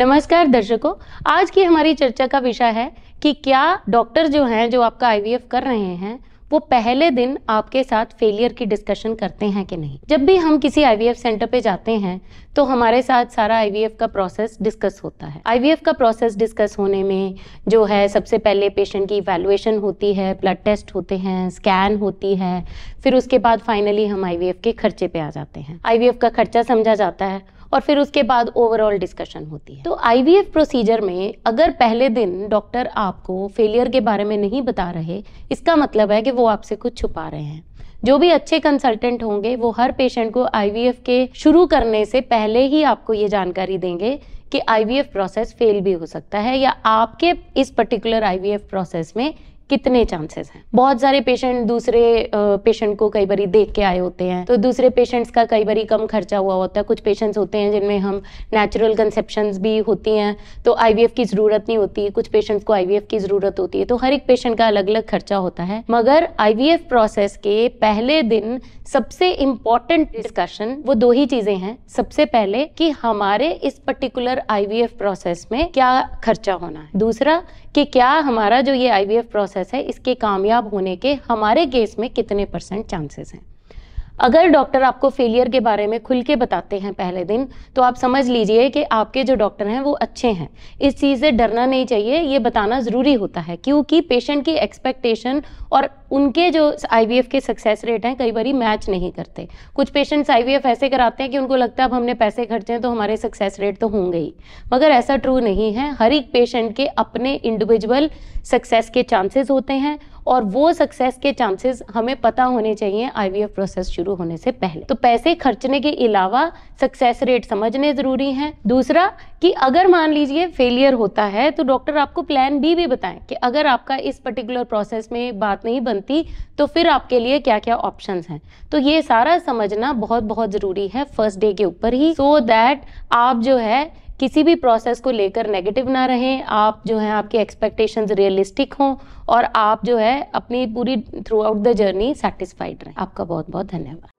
नमस्कार दर्शकों आज की हमारी चर्चा का विषय है कि क्या डॉक्टर जो हैं जो आपका आईवीएफ कर रहे हैं वो पहले दिन आपके साथ फेलियर की डिस्कशन करते हैं कि नहीं जब भी हम किसी आईवीएफ सेंटर पे जाते हैं तो हमारे साथ सारा आईवीएफ का प्रोसेस डिस्कस होता है आईवीएफ का प्रोसेस डिस्कस होने में जो है सबसे पहले पेशेंट की इवेलुएशन होती है ब्लड टेस्ट होते हैं स्कैन होती है फिर उसके बाद फाइनली हम आईवीएफ के खर्चे पे आ जाते हैं आईवीएफ का खर्चा समझा जाता है और फिर उसके बाद ओवरऑल डिस्कशन होती है तो आईवीएफ प्रोसीजर में अगर पहले दिन डॉक्टर आपको फेलियर के बारे में नहीं बता रहे इसका मतलब है कि वो आपसे कुछ छुपा रहे हैं जो भी अच्छे कंसल्टेंट होंगे वो हर पेशेंट को आईवीएफ के शुरू करने से पहले ही आपको ये जानकारी देंगे कि आईवीएफ प्रोसेस फेल भी हो सकता है या आपके इस पर्टिकुलर आईवीएफ प्रोसेस में कितने चांसेस हैं बहुत सारे पेशेंट दूसरे पेशेंट को कई बारी देख के आए होते हैं तो दूसरे पेशेंट्स का कई बारी कम खर्चा हुआ होता है कुछ पेशेंट्स होते हैं जिनमें हम नेचुरल कंसेप्शन भी होती हैं तो आई की ज़रूरत नहीं होती कुछ पेशेंट्स को आई की ज़रूरत होती है तो हर एक पेशेंट का अलग अलग खर्चा होता है मगर आई प्रोसेस के पहले दिन सबसे इंपॉर्टेंट डिस्कशन वो दो ही चीज़ें हैं सबसे पहले कि हमारे इस पर्टिकुलर आई प्रोसेस में क्या खर्चा होना है दूसरा कि क्या हमारा जो ये आई प्रोसेस प्रोसेस है इसके कामयाब होने के हमारे केस में कितने परसेंट चांसेस हैं अगर डॉक्टर आपको फेलियर के बारे में खुल के बताते हैं पहले दिन तो आप समझ लीजिए कि आपके जो डॉक्टर हैं वो अच्छे हैं इस चीज़ से डरना नहीं चाहिए ये बताना ज़रूरी होता है क्योंकि पेशेंट की एक्सपेक्टेशन और उनके जो आई के सक्सेस रेट हैं कई बार मैच नहीं करते कुछ पेशेंट्स आई ऐसे कराते हैं कि उनको लगता है अब हमने पैसे खर्चे हैं तो हमारे सक्सेस रेट तो होंगे ही मगर ऐसा ट्रू नहीं है हर एक पेशेंट के अपने इंडिविजुअल सक्सेस के चांसेस होते हैं और वो सक्सेस के चांसेस हमें पता होने चाहिए आईवीएफ प्रोसेस शुरू होने से पहले तो पैसे खर्चने के अलावा सक्सेस रेट समझने ज़रूरी है दूसरा कि अगर मान लीजिए फेलियर होता है तो डॉक्टर आपको प्लान बी भी बताएं कि अगर आपका इस पर्टिकुलर प्रोसेस में बात नहीं बनती तो फिर आपके लिए क्या क्या ऑप्शन हैं तो ये सारा समझना बहुत बहुत ज़रूरी है फर्स्ट डे के ऊपर ही सो so दैट आप जो है किसी भी प्रोसेस को लेकर नेगेटिव ना रहें आप जो है आपके एक्सपेक्टेशंस रियलिस्टिक हों और आप जो है अपनी पूरी throughout the journey satisfied रहें आपका बहुत बहुत धन्यवाद